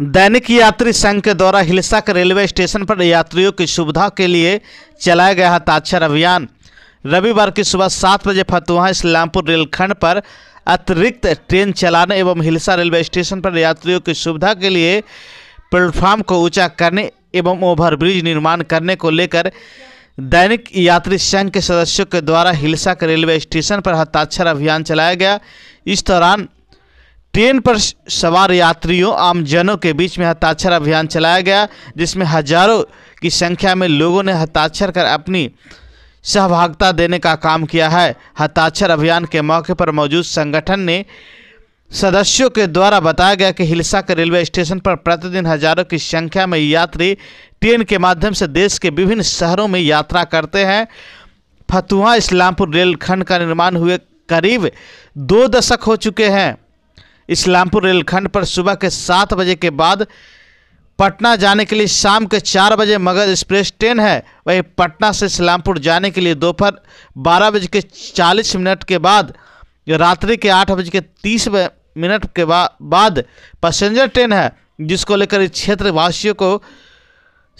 दैनिक यात्री संघ के द्वारा हिलसा के रेलवे स्टेशन पर यात्रियों की सुविधा के लिए चलाया गया हताक्षर अभियान रविवार की सुबह सात बजे फतुहा इस्लामपुर रेलखंड पर अतिरिक्त ट्रेन चलाने एवं हिलसा रेलवे स्टेशन पर यात्रियों की सुविधा के लिए प्लेटफार्म को ऊंचा करने एवं ओवरब्रिज निर्माण करने को लेकर दैनिक यात्री संघ के सदस्यों के द्वारा हिलसा के रेलवे स्टेशन पर हताक्षर अभियान चलाया गया इस दौरान ट्रेन पर सवार यात्रियों आमजनों के बीच में हताक्षर अभियान चलाया गया जिसमें हजारों की संख्या में लोगों ने हताक्षर कर अपनी सहभागिता देने का काम किया है हताक्षर अभियान के मौके पर मौजूद संगठन ने सदस्यों के द्वारा बताया गया कि हिलसा के रेलवे स्टेशन पर प्रतिदिन हजारों की संख्या में यात्री ट्रेन के माध्यम से देश के विभिन्न शहरों में यात्रा करते हैं फतुहा इस्लामपुर रेलखंड का निर्माण हुए करीब दो दशक हो चुके हैं इस्लामपुर रेलखंड पर सुबह के सात बजे के बाद पटना जाने के लिए शाम के चार बजे मगध एक्सप्रेस ट्रेन है वहीं पटना से इस्लामपुर जाने के लिए दोपहर बारह बज के चालीस मिनट के बाद रात्रि के आठ बज के तीस मिनट के बा, बाद पैसेंजर ट्रेन है जिसको लेकर इस क्षेत्रवासियों को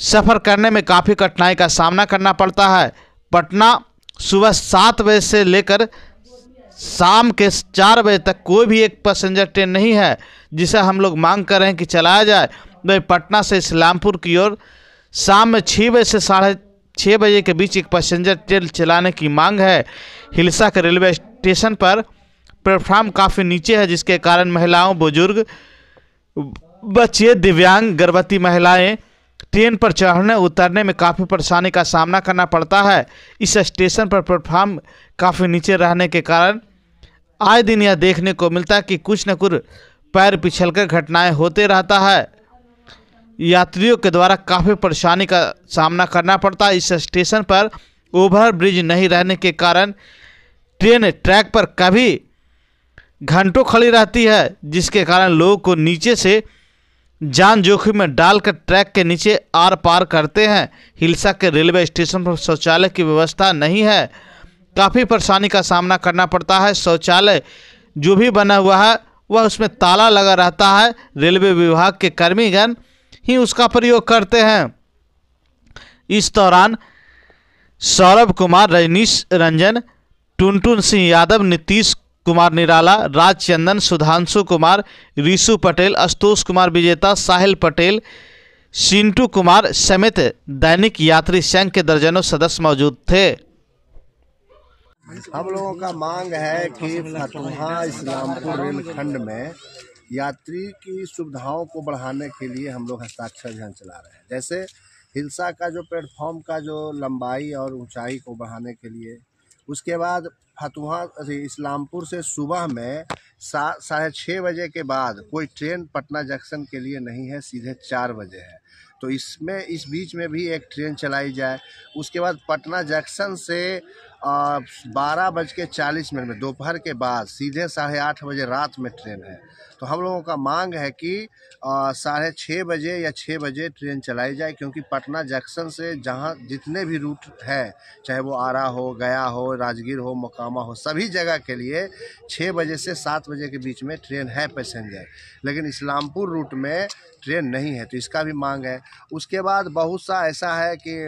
सफ़र करने में काफ़ी कठिनाई का सामना करना पड़ता है पटना सुबह सात बजे से लेकर शाम के चार बजे तक कोई भी एक पैसेंजर ट्रेन नहीं है जिसे हम लोग मांग कर रहे हैं कि चलाया जाए वही तो पटना से इस्लामपुर की ओर शाम में छः बजे से साढ़े छः बजे के बीच एक पैसेंजर ट्रेन चलाने की मांग है हिलसा के रेलवे स्टेशन पर प्लेटफार्म काफ़ी नीचे है जिसके कारण महिलाओं बुजुर्ग बच्चे दिव्यांग गर्भवती महिलाएं ट्रेन पर चढ़ने उतरने में काफ़ी परेशानी का सामना करना पड़ता है इस स्टेशन पर प्लेटफार्म काफ़ी नीचे रहने के कारण आए दिन यह देखने को मिलता है कि कुछ न कुछ पैर कर घटनाएं होते रहता है यात्रियों के द्वारा काफ़ी परेशानी का सामना करना पड़ता है इस स्टेशन पर ओवर ब्रिज नहीं रहने के कारण ट्रेन ट्रैक पर कभी घंटों खड़ी रहती है जिसके कारण लोगों को नीचे से जान जोखिम में डालकर ट्रैक के नीचे आर पार करते हैं हिलसा के रेलवे स्टेशन पर शौचालय की व्यवस्था नहीं है काफ़ी परेशानी का सामना करना पड़ता है शौचालय जो भी बना हुआ है वह उसमें ताला लगा रहता है रेलवे विभाग के कर्मीगण ही उसका प्रयोग करते हैं इस दौरान सौरभ कुमार रजनीश रंजन टुनटुन सिंह यादव नीतीश कुमार निराला राज चंदन सुधांशु कुमार रिशु पटेल आशुतोष कुमार विजेता साहिल पटेल सिंटू कुमार समेत दैनिक यात्री संघ के दर्जनों सदस्य मौजूद थे हम लोगों का मांग है कि फतुहा इस्लामपुर रेलखंड में यात्री की सुविधाओं को बढ़ाने के लिए हम लोग हस्ताक्षर अभियान चला रहे हैं जैसे हिलसा का जो प्लेटफॉर्म का जो लंबाई और ऊंचाई को बढ़ाने के लिए उसके बाद फतुहा इस्लामपुर से सुबह में सा साढ़े छः बजे के बाद कोई ट्रेन पटना जंक्शन के लिए नहीं है सीधे चार बजे है तो इसमें इस बीच में भी एक ट्रेन चलाई जाए उसके बाद पटना जंक्शन से बारह बज के चालीस मिनट में दोपहर के बाद सीधे साढ़े आठ बजे रात में ट्रेन है तो हम लोगों का मांग है कि साढ़े छः बजे या छः बजे ट्रेन चलाई जाए क्योंकि पटना जंक्शन से जहाँ जितने भी रूट हैं चाहे वो आरा हो गया हो राजगीर हो मकामा हो सभी जगह के लिए छः बजे से सात बजे के बीच में ट्रेन है पैसेंजर लेकिन इस्लामपुर रूट में ट्रेन नहीं है तो इसका भी मांग है उसके बाद बहुत सा ऐसा है कि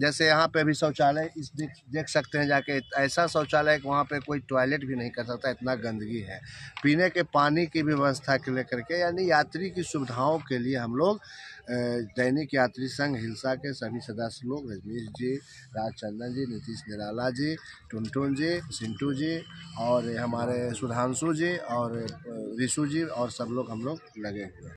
जैसे यहाँ पे भी शौचालय इस देख देख सकते हैं जाके ऐसा शौचालय कि वहाँ पे कोई टॉयलेट भी नहीं कर सकता इतना गंदगी है पीने के पानी की भी व्यवस्था के लेकर के यानी यात्री की सुविधाओं के लिए हम लोग दैनिक यात्री संघ हिंसा के सभी सदस्य लोग रजनीश जी राजचंदन जी नीतीश निराला जी टुनटुन जी सिंटू जी और हमारे सुधांशु जी और रिशु जी और सब लोग हम लोग लगे हुए हैं